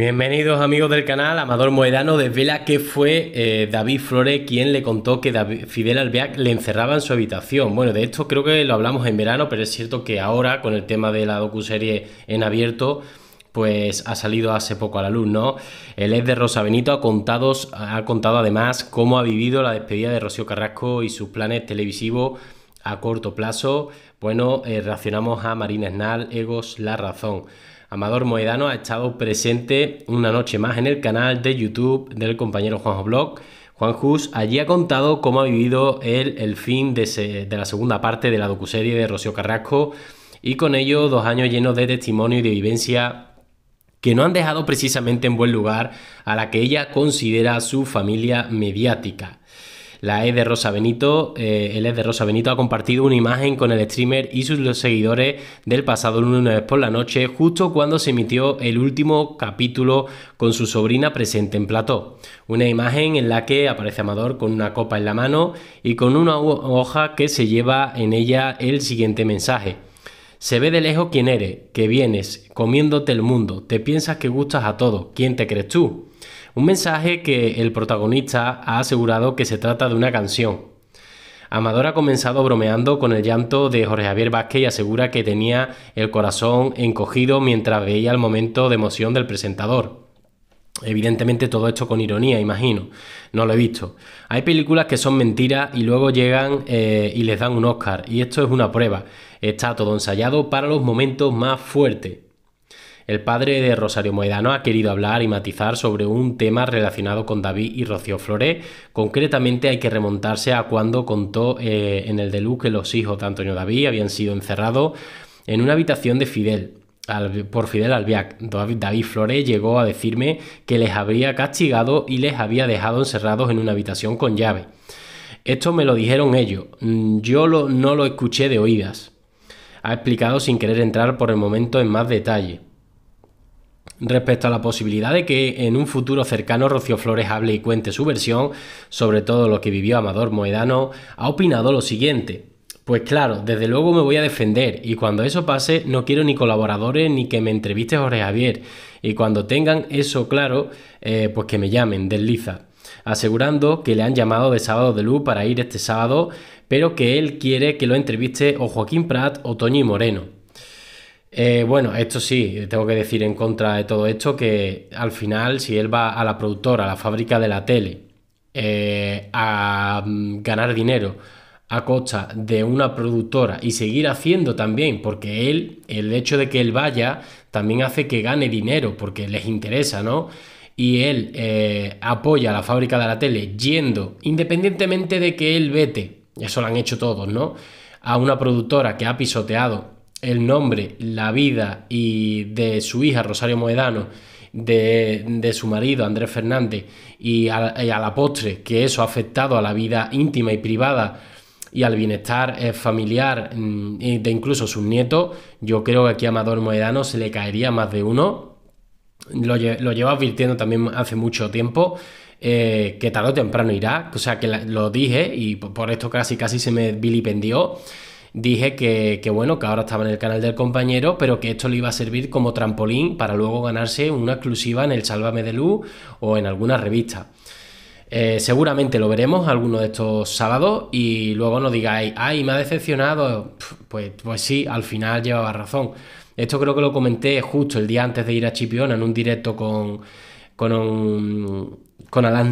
Bienvenidos amigos del canal, Amador Moedano desvela que fue eh, David Flores quien le contó que Fidel alveac le encerraba en su habitación. Bueno, de esto creo que lo hablamos en verano, pero es cierto que ahora con el tema de la docuserie en abierto, pues ha salido hace poco a la luz, ¿no? El ex de Rosa Benito ha contado, ha contado además cómo ha vivido la despedida de Rocío Carrasco y sus planes televisivos a corto plazo. Bueno, eh, reaccionamos a Marina Esnal, Egos, La Razón. Amador Moedano ha estado presente una noche más en el canal de YouTube del compañero Juanjo Blog. Juan Hus allí ha contado cómo ha vivido él el fin de, la segunda parte de la docuserie de Rocío Carrasco y con ello dos años llenos de testimonio y de vivencia que no han dejado precisamente en buen lugar a la que ella considera su familia mediática. La e de Rosa Benito, eh, el E de Rosa Benito ha compartido una imagen con el streamer y sus seguidores del pasado lunes por la noche, justo cuando se emitió el último capítulo con su sobrina presente en plató. Una imagen en la que aparece Amador con una copa en la mano y con una hoja que se lleva en ella el siguiente mensaje. Se ve de lejos quién eres, que vienes, comiéndote el mundo, te piensas que gustas a todo, ¿quién te crees tú? Un mensaje que el protagonista ha asegurado que se trata de una canción. Amador ha comenzado bromeando con el llanto de Jorge Javier Vázquez y asegura que tenía el corazón encogido mientras veía el momento de emoción del presentador. Evidentemente todo esto con ironía, imagino. No lo he visto. Hay películas que son mentiras y luego llegan eh, y les dan un Oscar. Y esto es una prueba. Está todo ensayado para los momentos más fuertes. El padre de Rosario Moedano ha querido hablar y matizar sobre un tema relacionado con David y Rocío Flores. Concretamente hay que remontarse a cuando contó eh, en el Deluxe que los hijos de Antonio David habían sido encerrados en una habitación de Fidel por Fidel Albiac. David Flores llegó a decirme que les habría castigado y les había dejado encerrados en una habitación con llave. Esto me lo dijeron ellos, mm, yo no lo escuché de oídas. Ha explicado sin querer entrar por el momento en más detalle. Respecto a la posibilidad de que en un futuro cercano Rocío Flores hable y cuente su versión sobre todo lo que vivió Amador Moedano, ha opinado lo siguiente. Pues claro, desde luego me voy a defender y cuando eso pase no quiero ni colaboradores ni que me entreviste Jorge Javier y cuando tengan eso claro, eh, pues que me llamen, desliza asegurando que le han llamado de sábado de luz para ir este sábado, pero que él quiere que lo entreviste o Joaquín Prat o Toñi Moreno. Eh, bueno, esto sí, tengo que decir en contra de todo esto que al final, si él va a la productora, a la fábrica de la tele, eh, a mm, ganar dinero a costa de una productora y seguir haciendo también, porque él, el hecho de que él vaya, también hace que gane dinero, porque les interesa, ¿no? Y él eh, apoya a la fábrica de la tele yendo, independientemente de que él vete, eso lo han hecho todos, ¿no? A una productora que ha pisoteado el nombre, la vida y de su hija Rosario Moedano, de, su marido Andrés Fernández y a, la postre que eso ha afectado a la vida íntima y privada y al bienestar eh, familiar mm, de incluso sus nietos, yo creo que aquí a Amador Moedano se le caería más de uno. Lo, llevo advirtiendo también hace mucho tiempo. Eh, que tarde o temprano irá, o sea que lo dije y por, por esto casi casi se me vilipendió dije que, bueno, que ahora estaba en el canal del compañero, pero que esto le iba a servir como trampolín para luego ganarse una exclusiva en el Sálvame de Luz o en alguna revista. Eh, seguramente lo veremos alguno de estos sábados y luego nos digáis, ay, me ha decepcionado. Pues, pues sí, al final llevaba razón. Esto creo que lo comenté justo el día antes de ir a Chipiona en un directo con, con,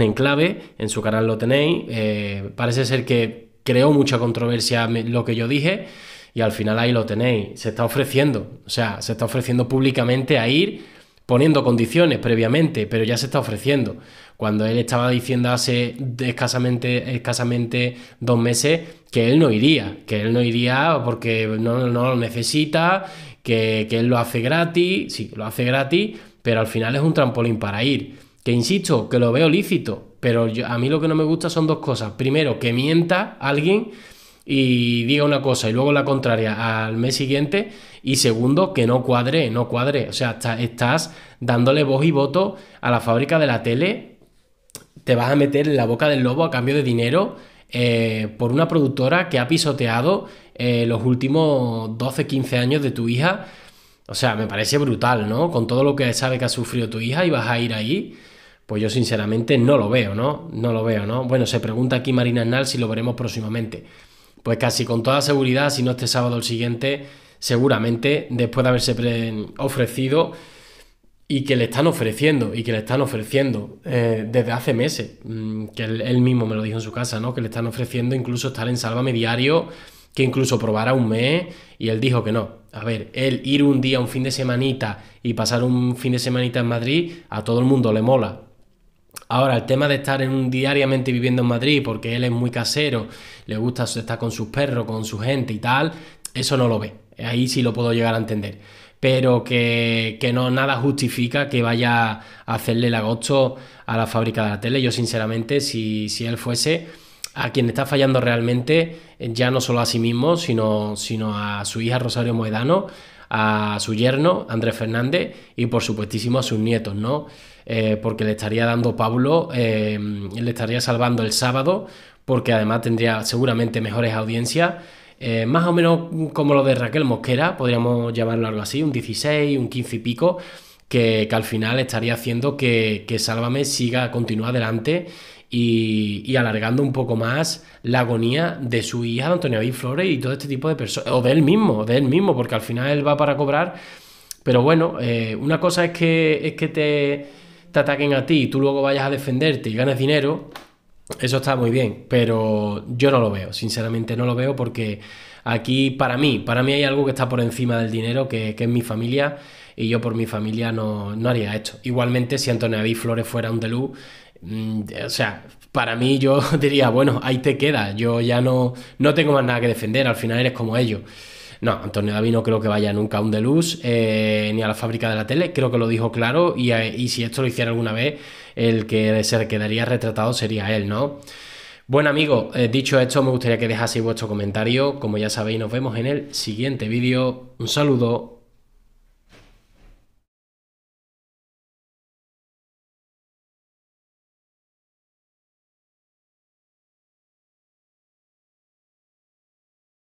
en clave, en su canal lo tenéis. Eh, parece ser que creó mucha controversia lo que yo dije y al final ahí lo tenéis. Se está ofreciendo, o sea, se está ofreciendo públicamente a ir poniendo condiciones previamente, pero ya se está ofreciendo. Cuando él estaba diciendo hace escasamente, escasamente dos meses que él no iría, que él no iría porque no, lo necesita, que, que él lo hace gratis, sí, lo hace gratis, pero al final es un trampolín para ir. Que insisto, que lo veo lícito, pero a mí lo que no me gusta son dos cosas. Primero, que mienta alguien y diga una cosa y luego la contraria al mes siguiente. Y segundo, que no cuadre, no cuadre. O sea, estás dándole voz y voto a la fábrica de la tele. Te vas a meter en la boca del lobo a cambio de dinero eh, por una productora que ha pisoteado eh, los últimos 12, 15 años de tu hija. O sea, me parece brutal, ¿no? Con todo lo que sabe que ha sufrido tu hija y vas a ir ahí. Pues yo sinceramente no lo veo, ¿no? No lo veo, ¿no? Bueno, se pregunta aquí Marina Arnal si lo veremos próximamente. Pues casi con toda seguridad, si no este sábado el siguiente, seguramente después de haberse ofrecido y que le están ofreciendo, y que le están ofreciendo eh, desde hace meses, mm, que él, mismo me lo dijo en su casa, ¿no? Que le están ofreciendo incluso estar en Sálvame Diario, que incluso probará un mes, y él dijo que no. A ver, él ir un día, un fin de semanita, y pasar un fin de semanita en Madrid, a todo el mundo le mola, Ahora, el tema de estar en diariamente viviendo en Madrid, porque él es muy casero, le gusta estar con sus perros, con su gente y tal, eso no lo ve. Ahí sí lo puedo llegar a entender. Pero que, no nada justifica que vaya a hacerle el agosto a la fábrica de la tele. Yo, sinceramente, si, si él fuese a quien está fallando realmente, eh, ya no solo a sí mismo, sino, sino a su hija Rosario Moedano, a su yerno, Andrés Fernández, y por supuestísimo a sus nietos, ¿no? Eh, porque le estaría dando Pablo, eh, le estaría salvando el sábado, porque además tendría seguramente mejores audiencias. Eh, más o menos como lo de Raquel Mosquera, podríamos llamarlo algo así, un 16, un 15 y pico, que, al final estaría haciendo que, que Sálvame siga, continúa adelante y, alargando un poco más la agonía de su hija, de Antonio Flores y todo este tipo de personas, o de él mismo, de él mismo, porque al final él va para cobrar. Pero bueno, eh, una cosa es que, es que te, ataquen a ti y tú luego vayas a defenderte y ganes dinero, eso está muy bien, pero yo no lo veo, sinceramente no lo veo porque aquí para mí, para mí hay algo que está por encima del dinero, que, es mi familia, y yo por mi familia no, no haría esto. Igualmente, si Antonio David Flores fuera un deluxe Mm, o sea, para mí yo diría, bueno, ahí te queda, yo ya no, no tengo más nada que defender, al final eres como ellos. No, Antonio David no creo que vaya nunca a un Deluxe eh, ni a la fábrica de la tele, creo que lo dijo claro eh, y, si esto lo hiciera alguna vez, el que se quedaría retratado sería él, ¿no? Bueno amigo eh, dicho esto me gustaría que dejaseis vuestro comentario, como ya sabéis nos vemos en el siguiente vídeo, un saludo.